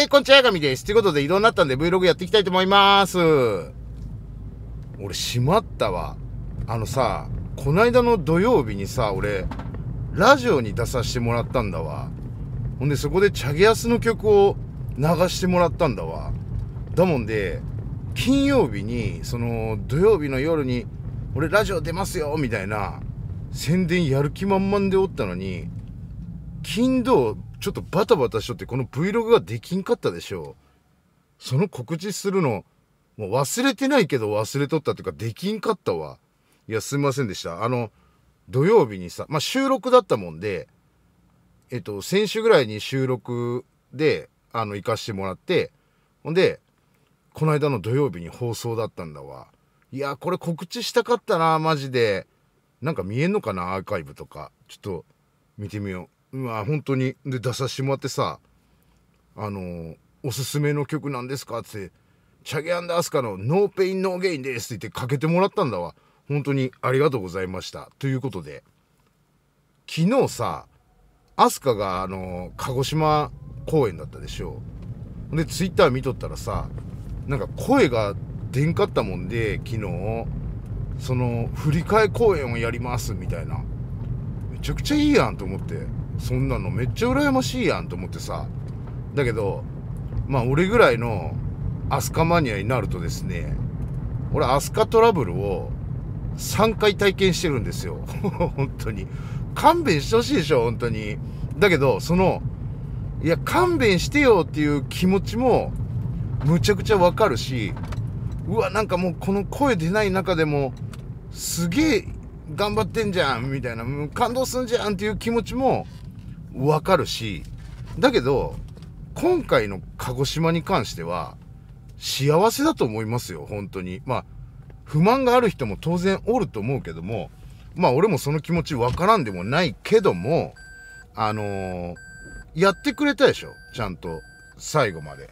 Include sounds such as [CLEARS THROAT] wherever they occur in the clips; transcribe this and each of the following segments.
えー、こんちはやがみです。ということで、移動になったんで Vlog やっていきたいと思います。俺、しまったわ。あのさ、こないだの土曜日にさ、俺、ラジオに出させてもらったんだわ。ほんで、そこでチャゲアスの曲を流してもらったんだわ。だもんで、金曜日に、その、土曜日の夜に、俺ラジオ出ますよみたいな、宣伝やる気満々でおったのに、金土、ちょっとバタバタしとって、この Vlog ができんかったでしょう。その告知するの、もう忘れてないけど忘れとったっていうか、できんかったわ。いや、すいませんでした。あの、土曜日にさ、まあ、収録だったもんで、えっと、先週ぐらいに収録で、あの、行かしてもらって、ほんで、この間の土曜日に放送だったんだわ。いや、これ告知したかったな、マジで。なんか見えんのかな、アーカイブとか。ちょっと、見てみよう。まあ本当にで出さしてもらってさあのおすすめの曲なんですか?」っつって「チャゲアンダースカのノーペインノーゲインです」って言ってかけてもらったんだわ本当にありがとうございましたということで昨日さアスカがあの鹿児島公演だったでしょでツイッター見とったらさなんか声が出んかったもんで昨日その振り替え公演をやりますみたいなめちゃくちゃいいやんと思って。そんなのめっちゃ羨ましいやんと思ってさだけどまあ俺ぐらいのアスカマニアになるとですね俺アスカトラブルを3回体験してるんですよ [LAUGHS] 本当に勘弁してほしいでしょ本当にだけどそのいや勘弁してよっていう気持ちもむちゃくちゃわかるしうわなんかもうこの声出ない中でもすげえ頑張ってんじゃんみたいな感動すんじゃんっていう気持ちもわかるし、だけど、今回の鹿児島に関しては、幸せだと思いますよ、本当に。まあ、不満がある人も当然おると思うけども、まあ俺もその気持ちわからんでもないけども、あのー、やってくれたでしょ、ちゃんと、最後まで。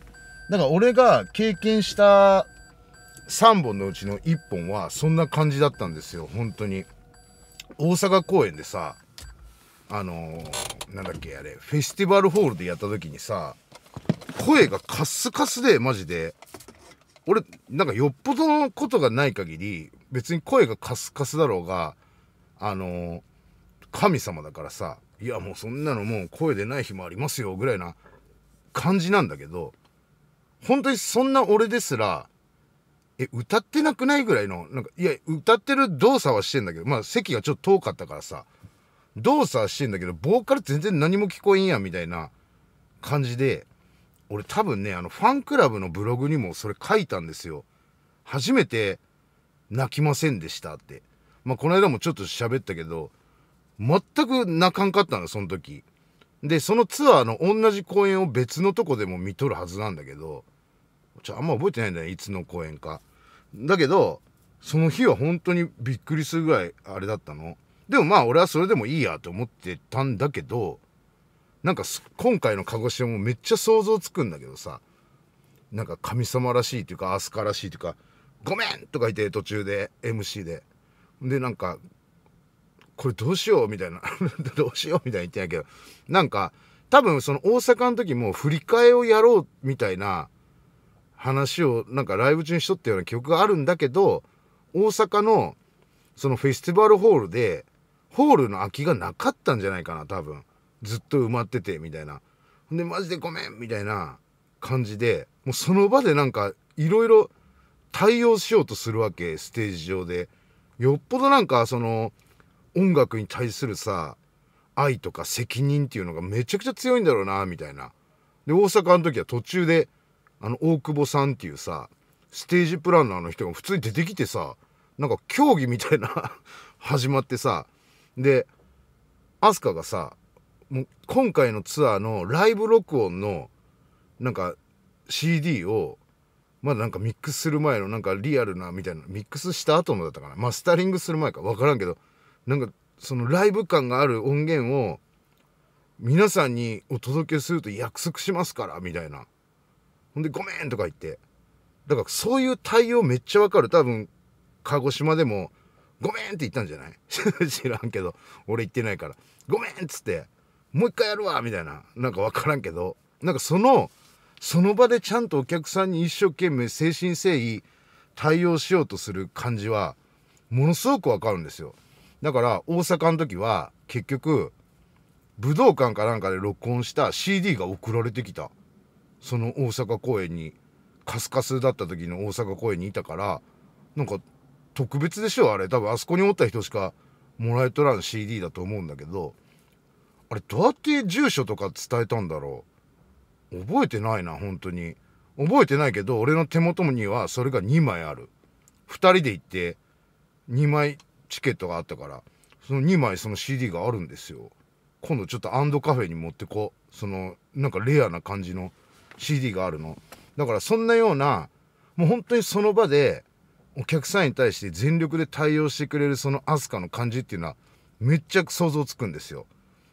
だから俺が経験した3本のうちの1本はそんな感じだったんですよ、本当に。大阪公演でさ、あのーなんだっけあれフェスティバルホールでやった時にさ声がカスカスでマジで俺なんかよっぽどのことがない限り別に声がカスカスだろうがあの神様だからさいやもうそんなのもう声でない日もありますよぐらいな感じなんだけど本当にそんな俺ですらえ歌ってなくないぐらいのなんかいや歌ってる動作はしてんだけどまあ席がちょっと遠かったからさ動作してんだけど、ボーカル全然何も聞こえんやんみたいな感じで、俺多分ね、あの、ファンクラブのブログにもそれ書いたんですよ。初めて泣きませんでしたって。まあ、この間もちょっと喋ったけど、全く泣かんかったの、その時。で、そのツアーの同じ公演を別のとこでも見とるはずなんだけど、ちょ、あんま覚えてないんだよ、ね、いつの公演か。だけど、その日は本当にびっくりするぐらいあれだったの。でもまあ俺はそれでもいいやと思ってたんだけど、なんか今回の鹿児島もめっちゃ想像つくんだけどさ、なんか神様らしいというか、飛鳥らしいというか、ごめんとか言って途中で MC で。で、なんか、これどうしようみたいな [LAUGHS] どうしようみたいに言ってんやけど、なんか、多分その大阪の時も振り替えをやろうみたいな話をなんかライブ中にしとったような記憶があるんだけど、大阪のそのフェスティバルホールで、ホールの空きがなかったんじゃないかな多分ずっと埋まっててみたいなほんでマジでごめんみたいな感じでもうその場でなんかいろいろ対応しようとするわけステージ上でよっぽどなんかその音楽に対するさ愛とか責任っていうのがめちゃくちゃ強いんだろうなみたいなで大阪の時は途中であの大久保さんっていうさステージプランナーの人が普通に出てきてさなんか競技みたいな [LAUGHS] 始まってさで、アスカがさ、もう今回のツアーのライブ録音の、なんか CD を、まだなんかミックスする前のなんかリアルなみたいな、ミックスした後のだったかな。マスタリングする前かわからんけど、なんかそのライブ感がある音源を皆さんにお届けすると約束しますからみたいなほんで「ごめん」とか言ってだからそういう対応めっちゃわかる多分鹿児島でもごめんって言ったんじゃない [LAUGHS] 知らんけど、俺言ってないから。ごめんっつって、もう一回やるわみたいな。なんかわからんけど、なんかその、その場でちゃんとお客さんに一生懸命誠心誠意対応しようとする感じは、ものすごくわかるんですよ。だから大阪の時は結局武道館かなんかで録音した CD が送られてきたその大阪公演にカスカスだった時の大阪公演にいたからなんか特別でしょあれ多分あそこにおった人しかもらえとらん CD だと思うんだけどあれどうやって住所とか伝えたんだろう覚えてないな本当に覚えてないけど俺の手元にはそれが2枚ある2人で行って2枚チケットがあったからその2枚その CD があるんですよ今度ちょっとアンドカフェに持ってこうそのなんかレアな感じの CD があるのだからそんなようなもう本当にその場でお客さんに対して全力で対応してくれるそのアスカの感じっていうのはめっちゃ想像つくんですよ。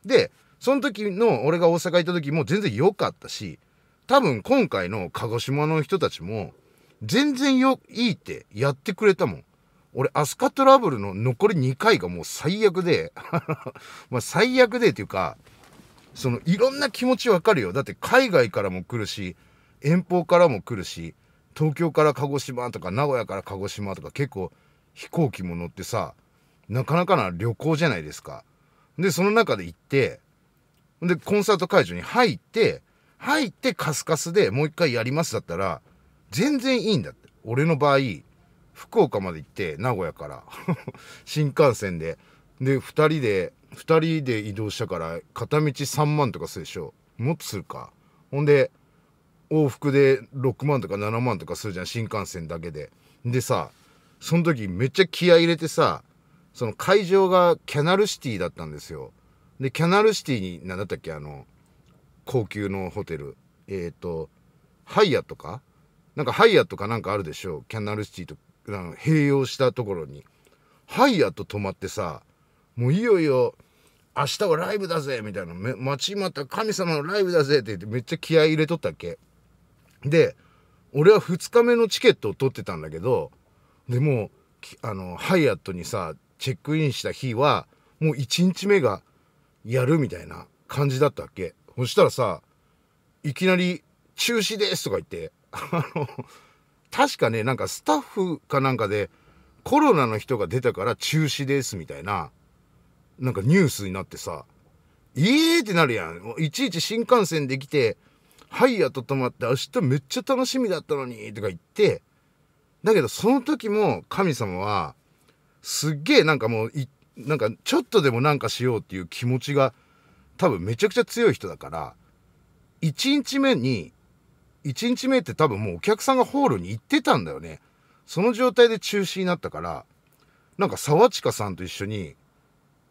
で、その時の俺が大阪行った時も全然良かったし、多分今回の鹿児島の人たちも全然よ、いいってやってくれたもん。俺、アスカトラブルの残り2回がもう最悪で [LAUGHS] まあ最悪でっていうか、そのいろんな気持ちわかるよ。だって海外からも来るし、遠方からも来るし、東京から鹿児島とか名古屋から鹿児島とか結構飛行機も乗ってさなかなかな旅行じゃないですか。でその中で行ってでコンサート会場に入って入ってカスカスでもう一回やりますだったら全然いいんだって俺の場合福岡まで行って名古屋から [LAUGHS] 新幹線でで2人で2人で移動したから片道3万とかするでしょもっとするかほんで往復で6万とか7万とかするじゃん新幹線だけで。でさその時めっちゃ気合入れてさその会場がキャナルシティだったんですよ。でキャナルシティに何だったっけあの高級のホテルえっ、ー、とハイヤとかなんかハイヤとかなんかあるでしょキャナルシティとあの併用したところに。ハイヤと泊まってさもういよいよ明日はライブだぜみたいな「待ちまた神様のライブだぜ」って言ってめっちゃ気合い入れとったっけで、俺は2日目のチケットを取ってたんだけど、でも、あの、ハイアットにさ、チェックインした日は、もう1日目がやるみたいな感じだったっけ。そしたらさ、いきなり中止ですとか言って、[LAUGHS] あの、確かね、なんかスタッフかなんかでコロナの人が出たから中止ですみたいな、なんかニュースになってさ、ええーってなるやん。いちいち新幹線で来て、はいやと止まって、明日めっちゃ楽しみだったのに、とか言って、だけどその時も神様は、すっげえなんかもう、なんかちょっとでもなんかしようっていう気持ちが、多分めちゃくちゃ強い人だから、1日目に、1日目って多分もうお客さんがホールに行ってたんだよね。その状態で中止になったから、なんか沢近さんと一緒に、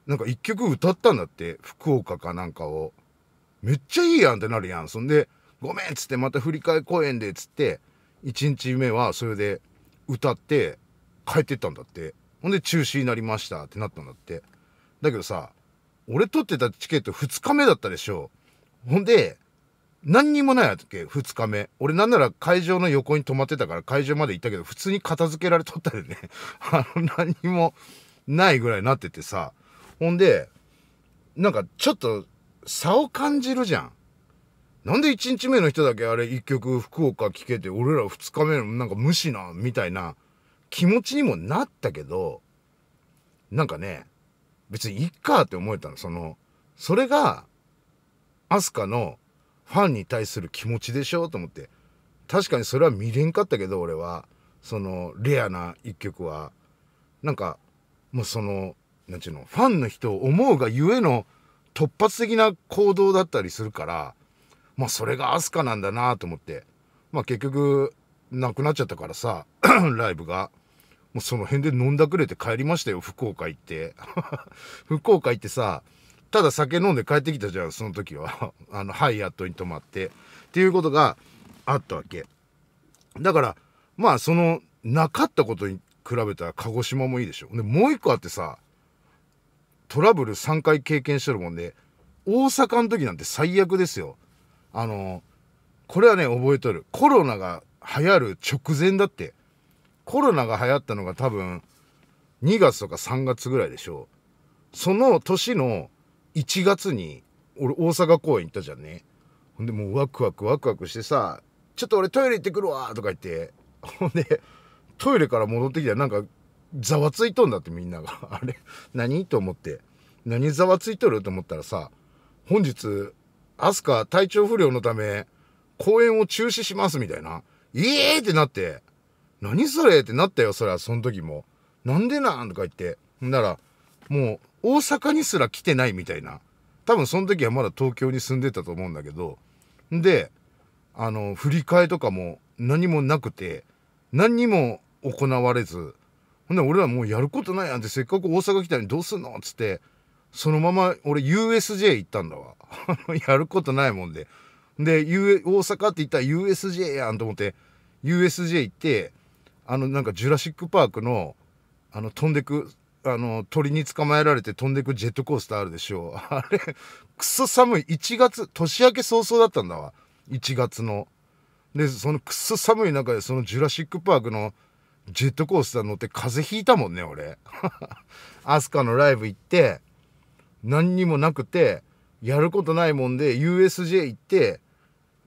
なんか一曲歌ったんだって、福岡かなんかを。めっちゃいいやんってなるやん。そんで、ごめんっつってまた振り替え公演でっつって1日目はそれで歌って帰ってったんだってほんで中止になりましたってなったんだってだけどさ俺取ってたチケット2日目だったでしょほんで何にもないわけ2日目俺なんなら会場の横に泊まってたから会場まで行ったけど普通に片付けられとったでね [LAUGHS] あの何にもないぐらいになっててさほんでなんかちょっと差を感じるじゃんなんで1日目の人だけあれ1曲福岡聴けて、俺ら2日目のなんか無視な、みたいな気持ちにもなったけど、なんかね、別にいっかって思えたの。その、それが、アスカのファンに対する気持ちでしょと思って。確かにそれは見れんかったけど、俺は。その、レアな1曲は。なんか、もうその、なんちゅうの、ファンの人を思うがゆえの突発的な行動だったりするから、まあそれがアスカなんだなと思って。まあ結局、なくなっちゃったからさ、[CLEARS THROAT] ライブが。もうその辺で飲んだくれて帰りましたよ、福岡行って。[LAUGHS] 福岡行ってさ、ただ酒飲んで帰ってきたじゃん、その時は。[LAUGHS] あの、ハイアットに泊まって。っていうことがあったわけ。だから、まあその、なかったことに比べたら鹿児島もいいでしょ。で、もう一個あってさ、トラブル3回経験してるもんで、大阪の時なんて最悪ですよ。あのこれはね覚えとるコロナが流行る直前だってコロナが流行ったのが多分2月とか3月ぐらいでしょうその年の1月に俺大阪公園行ったじゃんねほんでもうワクワクワクワクしてさ「ちょっと俺トイレ行ってくるわ」とか言ってほんでトイレから戻ってきたらなんかざわついとんだってみんながあれ何と思って何ざわついとると思ったらさ本日アスカ体調不良のため、公演を中止しますみたいな。イえー、ってなって、何それってなったよ、そりゃ、その時も。なんでなんとか言って。なら、もう、大阪にすら来てないみたいな。多分その時はまだ東京に住んでたと思うんだけど。で、あの、振り替えとかも何もなくて、何にも行われず、ほんで俺らもうやることないやんって、せっかく大阪来たのにどうすんのっつって、そのまま俺 USJ 行ったんだわ [LAUGHS] やることないもんでで、U、大阪って言ったら USJ やんと思って USJ 行ってあのなんかジュラシック・パークのあの飛んでくあの鳥に捕まえられて飛んでくジェットコースターあるでしょ [LAUGHS] あれくそ寒い1月年明け早々だったんだわ1月のでそのくそ寒い中でそのジュラシック・パークのジェットコースター乗って風邪ひいたもんね俺 [LAUGHS] アスカのライブ行って何にもなくてやることないもんで USJ 行って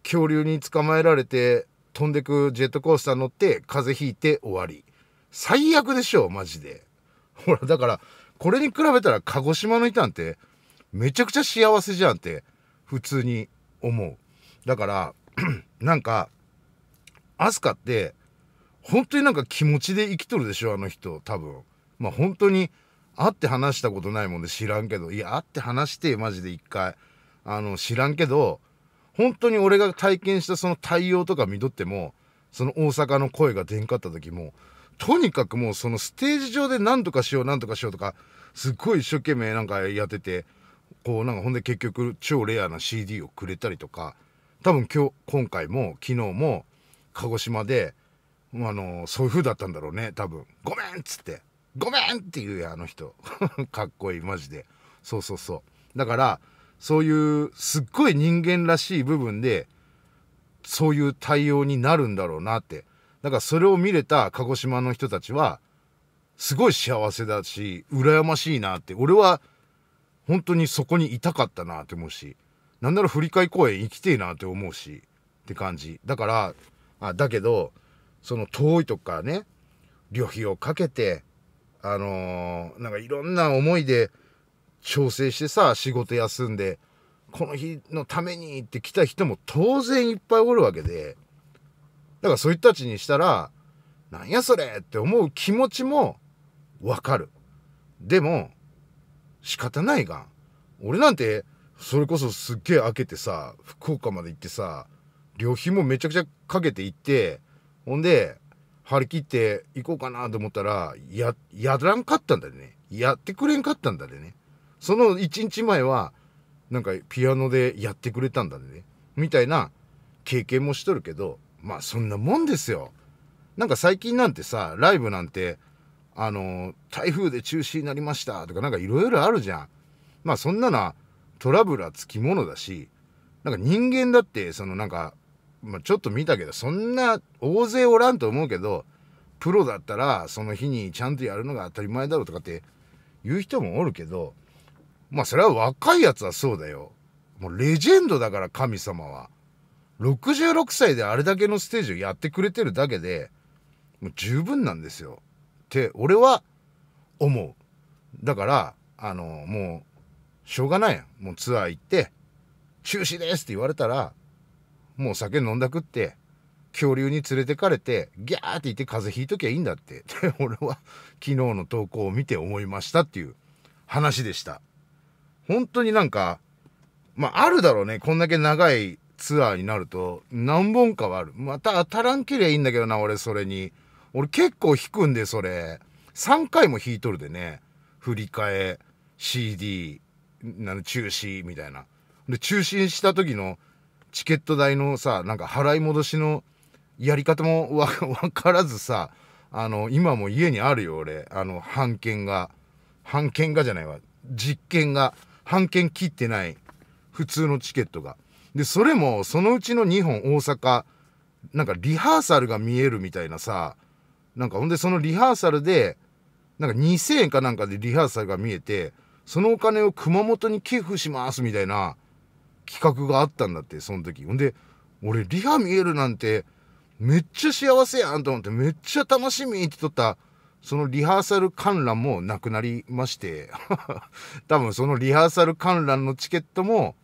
恐竜に捕まえられて飛んでくジェットコースター乗って風邪ひいて終わり最悪でしょマジでほらだからこれに比べたら鹿児島の人なんてめちゃくちゃ幸せじゃんって普通に思うだから [CLEARS THROAT] なんかアスカって本当になんか気持ちで生きとるでしょあの人多分まあ本当に会って話したことないもんで知らんけどいや会って話してマジで一回あの知らんけど本当に俺が体験したその対応とか見とってもその大阪の声が出んかった時もとにかくもうそのステージ上で何とかしよう何とかしようとかすっごい一生懸命なんかやっててこうなんかほんで結局超レアな CD をくれたりとか多分今日今回も昨日も鹿児島で、まあのそういう風だったんだろうね多分「ごめん!」っつってごめんって言うや、あの人。[LAUGHS] かっこいい、マジで。そうそうそう。だから、そういうすっごい人間らしい部分で、そういう対応になるんだろうなって。だからそれを見れた鹿児島の人たちは、すごい幸せだし、羨ましいなって。俺は、本当にそこにいたかったなって思うし、なんなら振り替公演行きてえなって思うし、って感じ。だから、あだけど、その遠いとこからね、旅費をかけて、あのー、なんかいろんな思いで調整してさ、仕事休んで、この日のためにって来た人も当然いっぱいおるわけで、だからそういう人たちにしたら、なんやそれって思う気持ちもわかる。でも、仕方ないがん。俺なんて、それこそすっげえ開けてさ、福岡まで行ってさ、旅費もめちゃくちゃかけて行って、ほんで、張り切っていこうかなと思ったら、や、やらんかったんだよね。やってくれんかったんだよね。その1日前は、なんかピアノでやってくれたんだね。みたいな経験もしとるけど、まあそんなもんですよ。なんか最近なんてさ、ライブなんて、あの、台風で中止になりましたとかなんかいろいろあるじゃん。まあそんなのはトラブルはつきものだし、なんか人間だって、そのなんかまあ、ちょっと見たけど、そんな大勢おらんと思うけど、プロだったらその日にちゃんとやるのが当たり前だろうとかって言う人もおるけど、まあそれは若いやつはそうだよ。もうレジェンドだから神様は。66歳であれだけのステージをやってくれてるだけで、もう十分なんですよ。って俺は思う。だから、あの、もう、しょうがないやん。もうツアー行って、中止ですって言われたら、もう酒飲んだくって、恐竜に連れてかれて、ギャーって言って風邪ひいときゃいいんだって、俺は昨日の投稿を見て思いましたっていう話でした。本当になんか、まあ、あるだろうね。こんだけ長いツアーになると、何本かはある。また当たらんけりゃいいんだけどな、俺、それに。俺結構弾くんで、それ。3回も弾いとるでね。振り替え、CD、な中止、みたいな。で、中止した時のチケット代のさ、なんか払い戻しのやり方も [LAUGHS] わからずさ、あの、今も家にあるよ、俺。あの、半券が。半券がじゃないわ。実験が。半券切ってない。普通のチケットが。で、それも、そのうちの2本大阪、なんかリハーサルが見えるみたいなさ、なんかほんでそのリハーサルで、なんか2000円かなんかでリハーサルが見えて、そのお金を熊本に寄付しますみたいな、企画があったんだってその時ほんで俺リハ見えるなんてめっちゃ幸せやんと思ってめっちゃ楽しみって撮ったそのリハーサル観覧もなくなりまして [LAUGHS] 多分そのリハーサル観覧のチケットも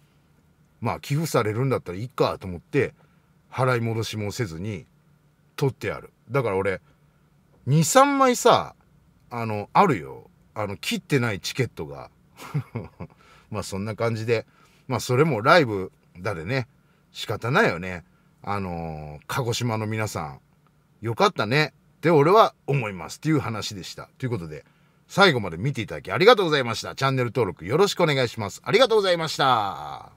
まあ寄付されるんだったらいいかと思って払い戻しもせずに取ってあるだから俺23枚さあのあるよあの切ってないチケットが [LAUGHS] まあそんな感じでまあそれもライブだでね、仕方ないよね。あのー、鹿児島の皆さん、よかったねって俺は思いますっていう話でした。ということで、最後まで見ていただきありがとうございました。チャンネル登録よろしくお願いします。ありがとうございました。